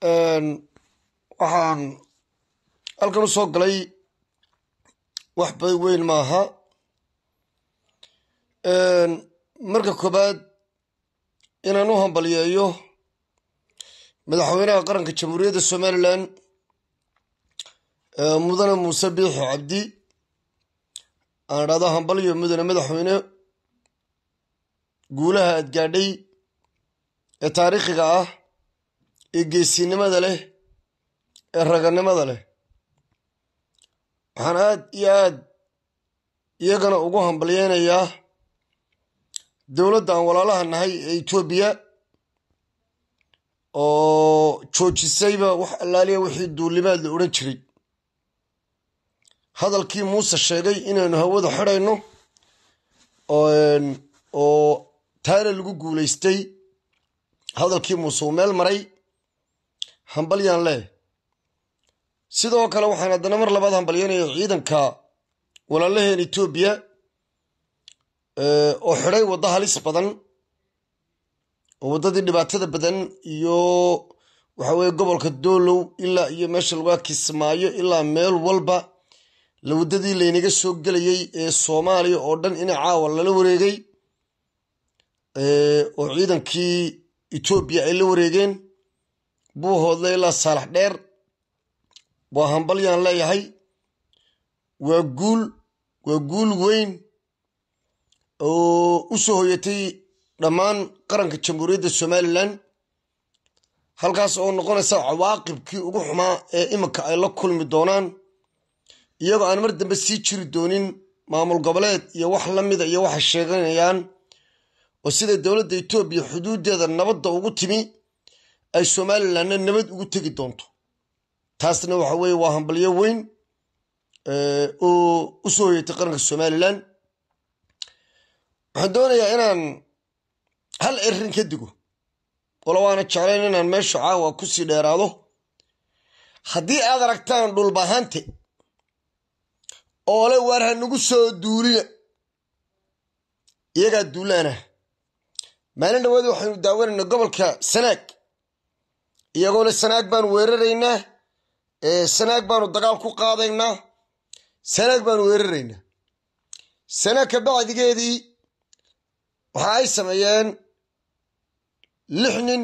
waxaan halkan usoo galay wax bad weyn maaha marka koobaad inaan u hambalyeeyo madaxweynaha qaranka jamhuuriyadda somalilan mudane muuse biixi cabdi aan idhahdo hambalyo mudane madaxweyne guulaha aad gaadhay ee taariikhiga ah ee geesinimada leh ee raganimada leh waxaan aad iyo aad iyagana ugu hambalyeynayaa dowladda aan walaalaha nahay ee etoobiya oo joojisayba wax allaaliya wixii duulimaad la odhan jiray hadalkii muuse sheegay inaynu hawada xidhayno oo taana lagu guulaystay hadalkii muuse uu meel maray hambalyaan leh sidoo kale waxaan haddana mar labaad hambalyanaya ciidanka walaalaheen etoobiya eh, oo xidhay waddo halis badan oo waddadii dhibaatada badan iyo waxa weeye gobolka doolow ilaa iyo meesha lagaa kismaayo ilaa meel walba la waddadii laynaga soo gelayay ee soomaaliya oo dhan in caawa lala wareegay eh, oo ciidankii etoobiya ay la wareegeen buu hoodlay ilaa saalax dheer waa hambalyaan leeyahay waa guul waa guul weyn oo u soo hoyatay dhammaan qaranka jamhuuriyadda somalilan halkaas oo noqonaysa cawaaqibkii ugu xumaa ee iminka ay la kulmi doonaan iyagoo aan mar dambe sii jiri doonin maamul goboleed iyo wax la mida iyo waxay sheeganayaan oo sida dowladda etoobiya xuduuddeeda nabadda ugu timi ay somalilanna nabad ugu tegi doonto taasna waxa weye waa hambalyo weyn eh, oo u soo hoyatay qaranka somalilan waxaan doonayaa inaan hal erin ka digo walo waana jeclayn inaan meesha caawa ku sii dheeraado haddii aad aragtaan dhulbahaante oole waar ha nagu soo duulina iyagaa duulaana maalin dhaweed waxaynu daawanayna gobolka sanaag iyagoona sanaag baanu weeraraynaa sanaag baanu dagaal ku qaadaynaa sanaag baanu weeraraynaa sanaagka bacdigeedii waxa ay sameeyeen lix nin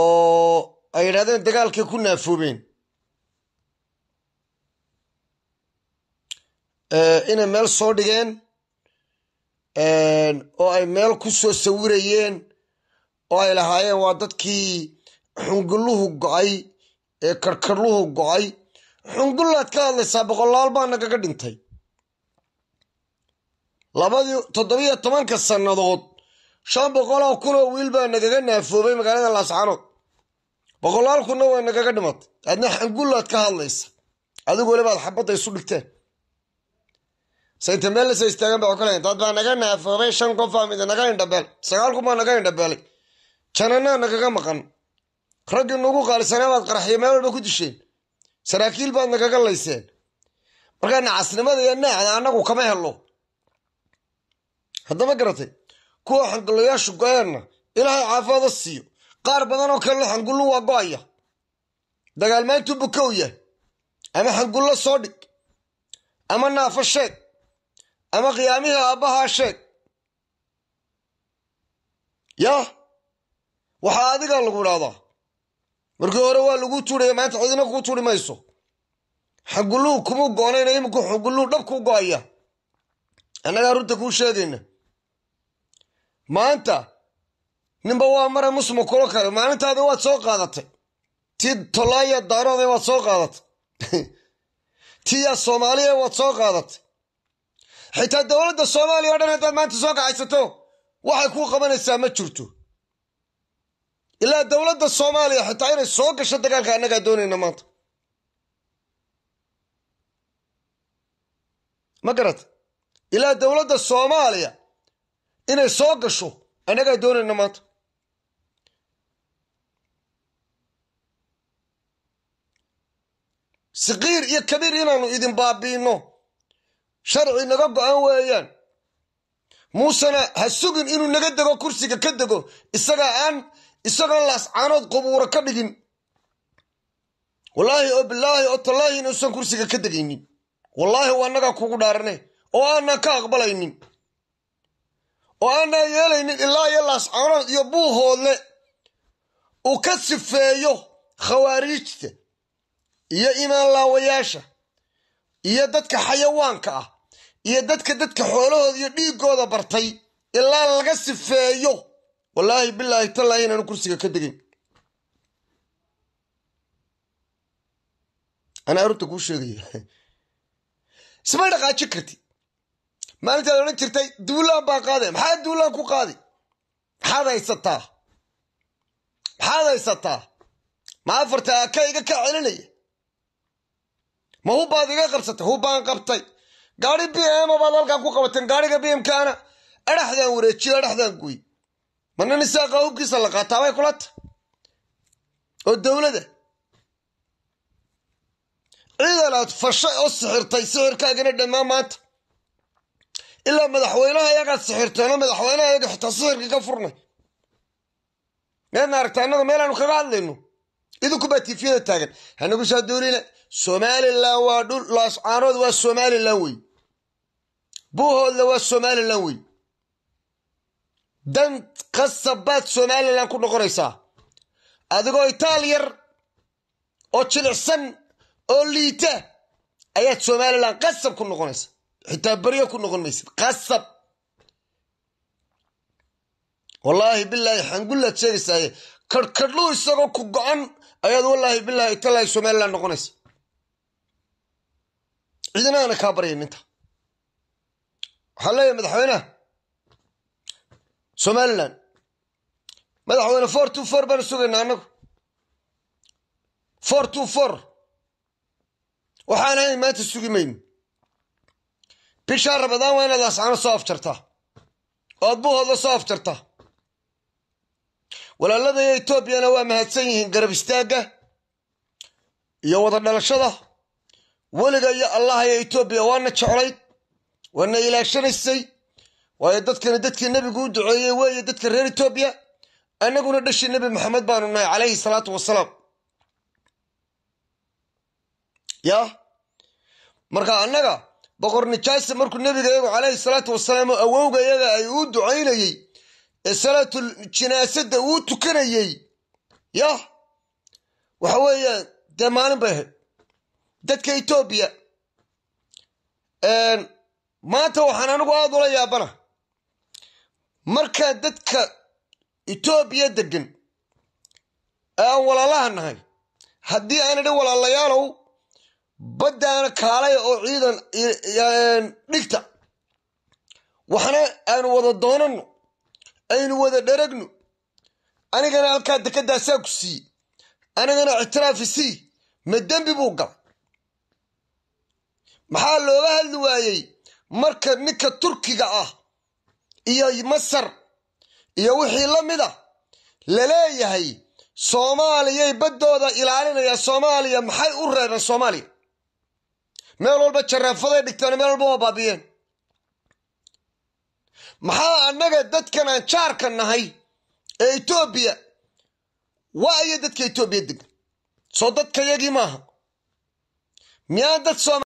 oo ay yidhahdeen dagaalkay ku naafoobeen inay meel soo dhigeen oo ay meel ku soo sawirayeen oo ay lahaayeen waa dadkii xunguluhu go-ay ee karkarluhu go-ay xungullaad ka hadlaysaa boqolaal baa nagaga dhintay labadii toddobiyo tobanka sannadood shan boqoloo kunoo wiil baa nagaga naafoobay magaalada laascanood boqolaal kunna waa nagaga dhimatay adna xungullaad ka hadlaysa adigu welibaad xabadda isu dhigteen sainta meel istaagan ba kale dad baa naga naafoobay shan qofaa midnaga indhabeel sagaal kun baa naga indhabeelay janannaa nagaga maqan raggii nagu qaalisanaa baad qarxiyo meel walba ku disheen saraakiil baad nagaga layseen markaa nacasnimada iyo naacda anagu kama helo haddama garatay kuwa xangulayaashu go-eenna ilaahay caafooda siiyo qaar badan oo kalena xangullu waa go-aya dagaalma intuu bukow yah ama xangullo soo dhig ama naafo sheeg ama qiyaamihii aabbahaa sheeg yah waxaa adigaa lagu idhahdaa markii hore waa lagu tuuraya maanta cidina kuu tuuri mayso xaguluu kuma go-nayna iminku dhab ku go-aya annagaa runta kuu sheegayna maanta ninba waa mara musma kulo kale maalintaadi waad soo qaadatay ti tolaaya daaroode waad soo qaadatay tiyaa soomaaliya waad soo qaadatay xitaa dowladda soomaaliya o dhan haddaad maanta soo kacaysato waxay kuu qabanaysaa ma jirto ilaa dowladda soomaaliya xitaa inay soo gasho dagaalka annagaa doonayna maanta ma garata ilaa dowladda soomaaliya inay soo gasho annagaa doonayna maanta sikiir iyo kabiir inaannu idin baabi'inno sharci naga go-an weeyaan muusena ha sugin inuu naga dego kursiga ka dego isagaa aan isagoon laascaanood qubuura ka dhigin wallaahi oo bilaahi oo tallaahi inuusan kursiga ka degaynin wallaahi waa annagaa kugu dhaarane oo aanaan ka aqbalaynin oo aanaan yeelaynin ilaa iyo laascaanood iyo buuhoodle uu ka sifeeyo khawaariijta iyo imaanlaawayaasha iyo dadka xayawaanka ah iyo dadka dadka xoolahooda iyo dhiiggooda bartay ilaa laga sifeeyo wallaahi bilaahi talla inaanu kursiga ka degayn anaa arunta kuu sheegaya ismay dhaqaaji karti maalintaad odhan jirtay duulaan baan qaade maxaa duulaan ku qaadi maxaad haysataa maxaad haysataa ma afarta aka iga ka celinaya ma hubbaad iga qabsatay hubbaan qabtay gaari b m baad halkaan ku qabateen gaariga b m kana adhaxdaan wareejiyo adhaxdaan gooy marna nisaaqa hubkiisa la qaataa bay kula oo dowlada ciidan aad fashay oo sixirtay sixirkaagana dhammaan maanta ilaa madaxweynaha ayagaad sixirteeno madaxweynaha ayaga xitaa sixirkii ka furnay meedna aragta annaga meelaanu kaga hadlayno idinku baa tiifiyada taagan hanagu saa duulina somalilan waa dhul laascaanood waa somalilan wey buuhoodna waa somalilan wey dan qasabaad somalilan ku noqonaysaa adigoo itaal yar oo jilicsan oo liita ayaad somalilan qasab ku noqonaysa xitaa beryo ku noqon maysid qasab wallaahi bilaahi xangullaad sheegaysaaye karhkadhuu isagoo ku go-an ayaad wallaahi bilaahi talaahi somalilan noqonaysa ciidanaana kaa baryay ninta waxaa leeyahay madaxweyneha somalilan madaxweyne for to for baanu sugaynaa annagu for to for waxaan ahayn maanta sugi mayn bishaa rabadaan waa inaad ascaano soo afjartaa oo aad buhoodla soo afjartaa iyo etoobiyana waa mahadsan yihiin garab istaagga iyo wada dhalashada weliga iyo allah ayaa etoobiya waana jeclayd waana ilaashanaysay waayo dadkana dadkii nebigu u duceeyey weeye dadka reer etoobiya annaguna dhashii nebi maxamed baanu nahay calayhi salaatu wasalaam ya marka annaga boqor nijaasa markuu nebiga iyagu calayhi salaatu wasalaam oo awowga iyaga ay uu ducaynayey ee salaatul jinaasada uu tukanayey ya waxa weeyaan dee maalin bay ahayd dadka etoobiya maanta waxaan anigu aada ula yaabana marka dadka etoobiya degan aan walaalaha nahay haddii aan idhi walaalayaalow baddaana kaalaya oo ciidan dhigta waxna aanu wada doonanno aynu wada dheragno anigana halkaa dekeddaasaa ku siiye anigana ictiraafi sii ma dembi buu galay maxaa looga hadli waayey marka ninka turkiga ah iyo masar iyo wixii la mid ah la leeyahay soomaaliyay baddooda ilaalinayaan soomaaliya maxay u reereen soomaaliya meel walba jareefaday dhigteen meel walba waa baabiyeen maxaa annaga dadkan aan jaarka nahay ee etoobiya ayay dadka etoobiya degan soo dadka yagii maaha miyaan dad